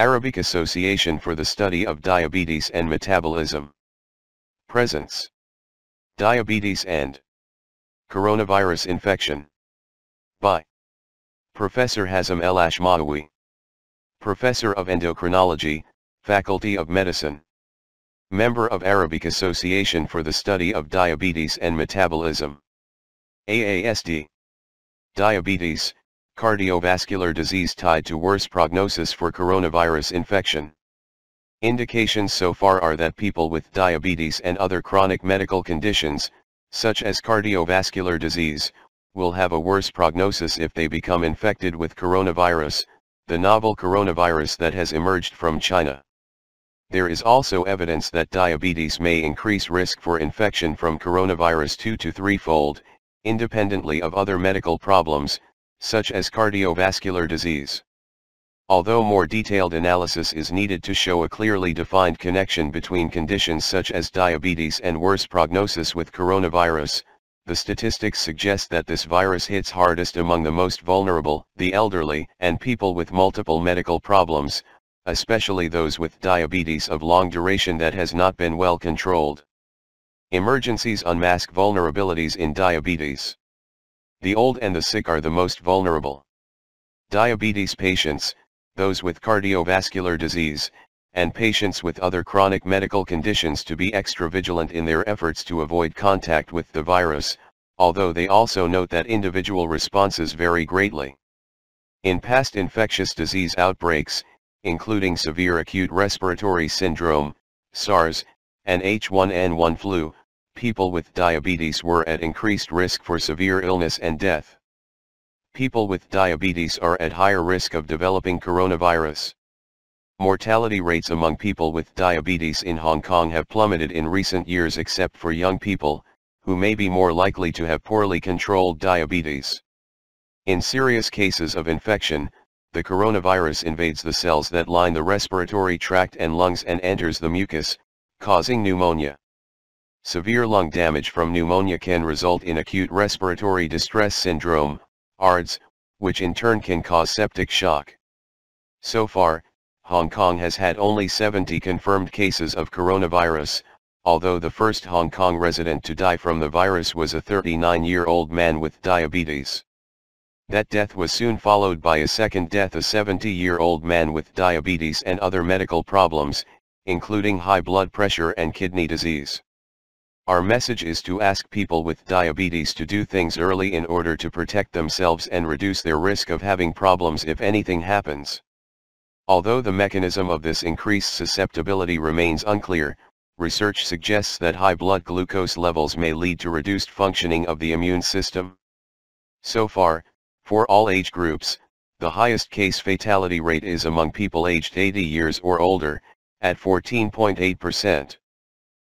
Arabic Association for the Study of Diabetes and Metabolism. Presence. Diabetes and Coronavirus Infection. By Professor Hazem El Ashmawi. Professor of Endocrinology, Faculty of Medicine. Member of Arabic Association for the Study of Diabetes and Metabolism. AASD. Diabetes, cardiovascular disease tied to worse prognosis for coronavirus infection. Indications so far are that people with diabetes and other chronic medical conditions, such as cardiovascular disease, will have a worse prognosis if they become infected with coronavirus, the novel coronavirus that has emerged from China. There is also evidence that diabetes may increase risk for infection from coronavirus 2 to 3-fold, independently of other medical problems, such as cardiovascular disease. Although more detailed analysis is needed to show a clearly defined connection between conditions such as diabetes and worse prognosis with coronavirus, the statistics suggest that this virus hits hardest among the most vulnerable, the elderly, and people with multiple medical problems, especially those with diabetes of long duration that has not been well controlled. Emergencies unmask vulnerabilities in diabetes. The old and the sick are the most vulnerable. Diabetes patients, those with cardiovascular disease, and patients with other chronic medical conditions to be extra vigilant in their efforts to avoid contact with the virus, although they also note that individual responses vary greatly. In past infectious disease outbreaks, including severe acute respiratory syndrome, SARS, and H1N1 flu, people with diabetes were at increased risk for severe illness and death. People with diabetes are at higher risk of developing coronavirus. Mortality rates among people with diabetes in Hong Kong have plummeted in recent years except for young people, who may be more likely to have poorly controlled diabetes. In serious cases of infection, the coronavirus invades the cells that line the respiratory tract and lungs and enters the mucus, causing pneumonia. Severe lung damage from pneumonia can result in acute respiratory distress syndrome, ARDS, which in turn can cause septic shock. So far, Hong Kong has had only 70 confirmed cases of coronavirus, although the first Hong Kong resident to die from the virus was a 39-year-old man with diabetes. That death was soon followed by a second death a 70-year-old man with diabetes and other medical problems, including high blood pressure and kidney disease. Our message is to ask people with diabetes to do things early in order to protect themselves and reduce their risk of having problems if anything happens. Although the mechanism of this increased susceptibility remains unclear, research suggests that high blood glucose levels may lead to reduced functioning of the immune system. So far, for all age groups, the highest case fatality rate is among people aged 80 years or older, at 14.8%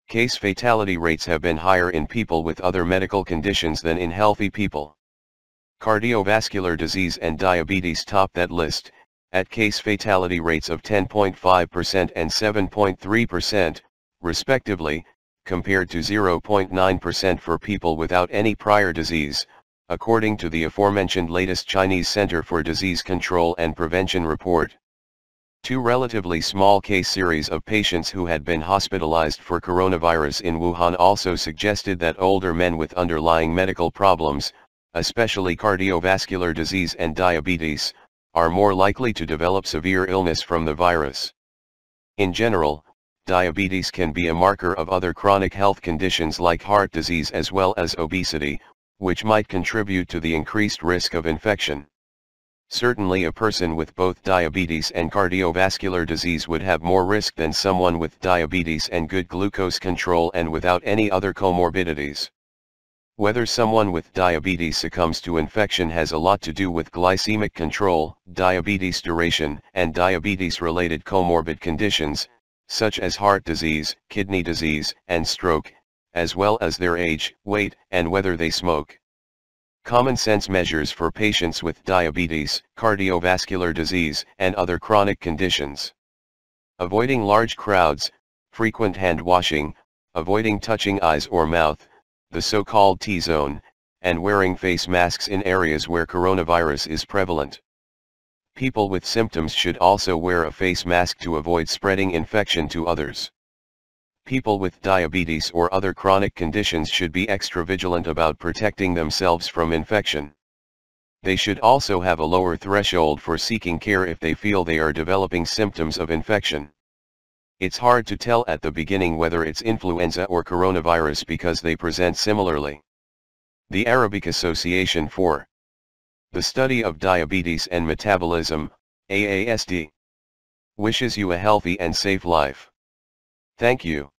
case fatality rates have been higher in people with other medical conditions than in healthy people. Cardiovascular disease and diabetes top that list, at case fatality rates of 10.5% and 7.3%, respectively, compared to 0.9% for people without any prior disease, according to the aforementioned latest Chinese Center for Disease Control and Prevention report. Two relatively small case series of patients who had been hospitalized for coronavirus in Wuhan also suggested that older men with underlying medical problems, especially cardiovascular disease and diabetes, are more likely to develop severe illness from the virus. In general, diabetes can be a marker of other chronic health conditions like heart disease as well as obesity, which might contribute to the increased risk of infection. Certainly a person with both diabetes and cardiovascular disease would have more risk than someone with diabetes and good glucose control and without any other comorbidities. Whether someone with diabetes succumbs to infection has a lot to do with glycemic control, diabetes duration, and diabetes-related comorbid conditions, such as heart disease, kidney disease, and stroke, as well as their age, weight, and whether they smoke. Common sense measures for patients with diabetes, cardiovascular disease, and other chronic conditions. Avoiding large crowds, frequent hand washing, avoiding touching eyes or mouth, the so-called T-zone, and wearing face masks in areas where coronavirus is prevalent. People with symptoms should also wear a face mask to avoid spreading infection to others. People with diabetes or other chronic conditions should be extra vigilant about protecting themselves from infection. They should also have a lower threshold for seeking care if they feel they are developing symptoms of infection. It's hard to tell at the beginning whether it's influenza or coronavirus because they present similarly. The Arabic Association for the Study of Diabetes and Metabolism, AASD, wishes you a healthy and safe life. Thank you.